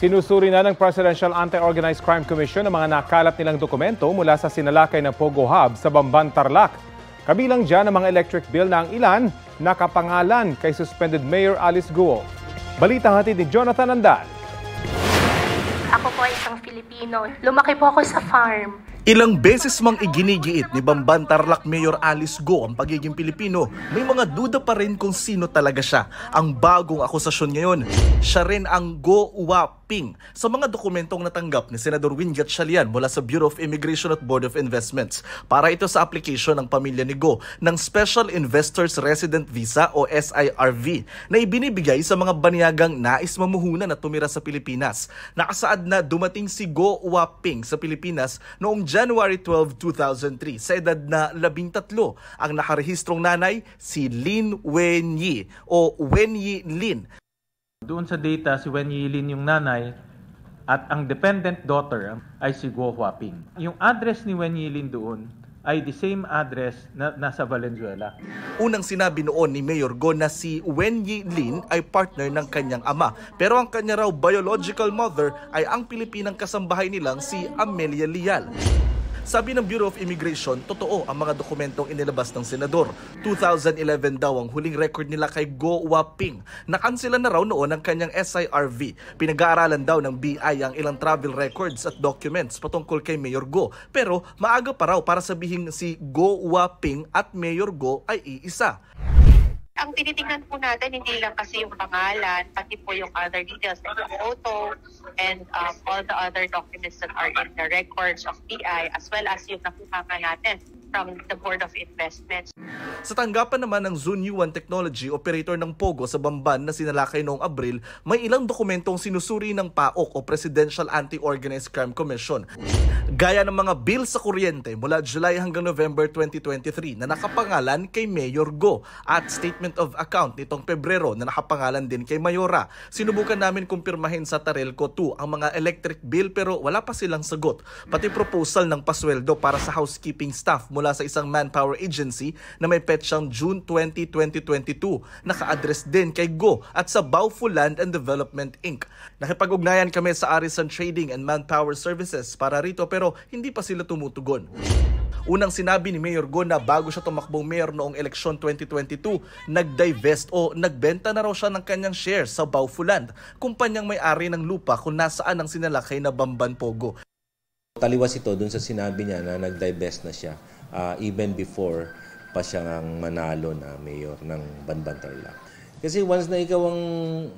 Sinusuri na ng Presidential Anti-Organized Crime Commission ang mga nakalap nilang dokumento mula sa sinalakay ng Pogo Hub sa Bamban, Tarlac. Kabilang dyan ang mga electric bill na ang ilan nakapangalan kay suspended Mayor Alice Guo. Balita hatid ni Jonathan Andal. Ako po ay isang Filipino. Lumaki po ako sa farm. Ilang beses mang iginigiit ni Bamban Tarlac Mayor Alice Go ang pagiging Pilipino, may mga duda pa rin kung sino talaga siya. Ang bagong akusasyon ngayon, siya rin ang Go Uwap pagping sa mga dokumentong natanggap ni Senador Win Gatchalian mula sa Bureau of Immigration at Board of Investments para ito sa application ng pamilya ni Go ng Special Investors Resident Visa o SIRV na ibinibigay sa mga banyagang nais mamuhunan at tumira sa Pilipinas. Nakasaad na dumating si Go Waping sa Pilipinas noong January 12, 2003 sa edad na 13 ang nakarehistrong nanay si Lin Wenyi o Wenyi Lin doon sa data, si Wen Yilin yung nanay at ang dependent daughter ay si Guo Huaping. Yung address ni Wen Yilin doon ay the same address na nasa Valenzuela. Unang sinabi noon ni Mayor Go na si Wen Yilin ay partner ng kanyang ama. Pero ang kanya raw biological mother ay ang Pilipinang kasambahay nilang si Amelia Lial. Sabi ng Bureau of Immigration, totoo ang mga dokumentong inilabas ng senador. 2011 daw ang huling record nila kay Go Waping. Nakansela na raw noon ang kanyang SIRV. Pinag-aaralan daw ng BI ang ilang travel records at documents patungkol kay Mayor Go. Pero maaga pa raw para sabihin si Go Waping at Mayor Go ay iisa ang tinitingnan po natin, hindi lang kasi yung pangalan, pati po yung other details like the photo and um, all the other documents that are in the records of PI as well as yung nakuha natin from the Board of Investments. Sa tanggapan naman ng Zun Yuan Technology, operator ng Pogo sa Bamban na sinalakay noong Abril, may ilang dokumentong sinusuri ng PAOK o Presidential Anti-Organized Crime Commission gaya ng mga bill sa kuryente mula July hanggang November 2023 na nakapangalan kay Mayor Go at statement of account nitong Pebrero na nakapangalan din kay Mayora. Sinubukan namin kumpirmahin sa Tarelco 2 ang mga electric bill pero wala pa silang sagot. Pati proposal ng pasweldo para sa housekeeping staff mula sa isang manpower agency na may petsang June 20, 2022. Naka-address din kay Go at sa Bauful Land and Development Inc. Nakipag-ugnayan kami sa Arison Trading and Manpower Services para rito pero pero hindi pa sila tumutugon. Unang sinabi ni Mayor Go na bago siya tumakbong mayor noong eleksyon 2022, nag-divest o nagbenta na raw siya ng kanyang share sa Baufuland, kumpanyang may-ari ng lupa kung nasaan ang sinalakay na Bamban Pogo. Taliwas ito dun sa sinabi niya na nag-divest na siya uh, even before pa siya ang manalo na mayor ng Banban Tarlac. Kasi once na ikaw ang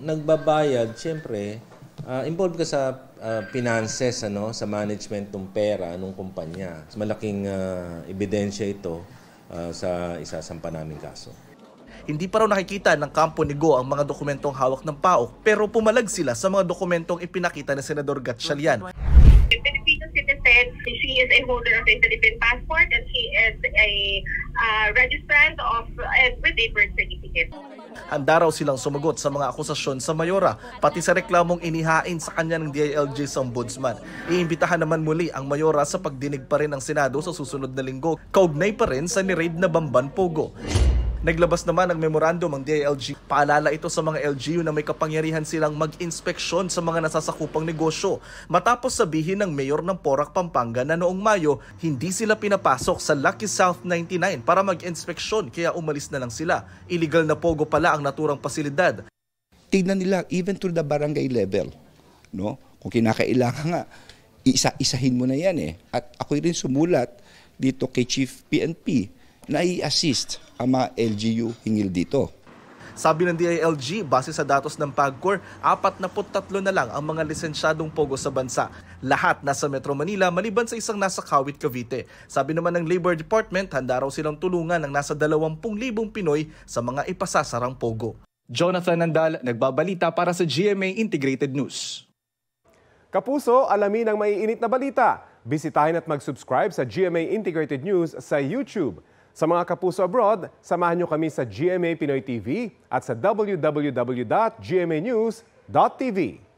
nagbabayad, siyempre Uh, involved ka sa uh, finances, ano, sa management ng pera ng kumpanya. Mas malaking uh, ebidensya ito uh, sa isasampa naming kaso. Hindi pa raw nakikita ng kampo ni Go ang mga dokumentong hawak ng PAO pero pumalag sila sa mga dokumentong ipinakita ni Senador Gatchalian. Filipino citizen, she is a holder of a Philippine passport and she is a uh, registrant of and uh, with a birth certificate. Handa raw silang sumagot sa mga akusasyon sa Mayora, pati sa reklamong inihain sa kanya ng DILG sa ombudsman. Iimbitahan naman muli ang Mayora sa pagdinig pa rin ng Senado sa susunod na linggo, kaugnay pa rin sa niraid na Bamban Pogo. Naglabas naman ng memorandum ang DILG. Paalala ito sa mga LGU na may kapangyarihan silang mag-inspeksyon sa mga nasasakupang negosyo. Matapos sabihin ng mayor ng Porac, Pampanga na noong Mayo, hindi sila pinapasok sa Lucky South 99 para mag-inspeksyon kaya umalis na lang sila. Illegal na pogo pala ang naturang pasilidad. Tignan nila even to the barangay level. No? Kung kinakailangan nga, isa-isahin mo na yan eh. At ako rin sumulat dito kay Chief PNP na i-assist ang mga LGU hingil dito. Sabi ng DILG, base sa datos ng PAGCOR, 43 na lang ang mga lisensyadong pogo sa bansa. Lahat nasa Metro Manila maliban sa isang nasa Kawit, Cavite. Sabi naman ng Labor Department, handa raw silang tulungan ng nasa 20,000 Pinoy sa mga ipasasarang pogo. Jonathan Nandal, nagbabalita para sa GMA Integrated News. Kapuso, alamin ang maiinit na balita. Bisitahin at mag-subscribe sa GMA Integrated News sa YouTube. Sa mga kapuso abroad, samahan nyo kami sa GMA Pinoy TV at sa www.gmanews.tv.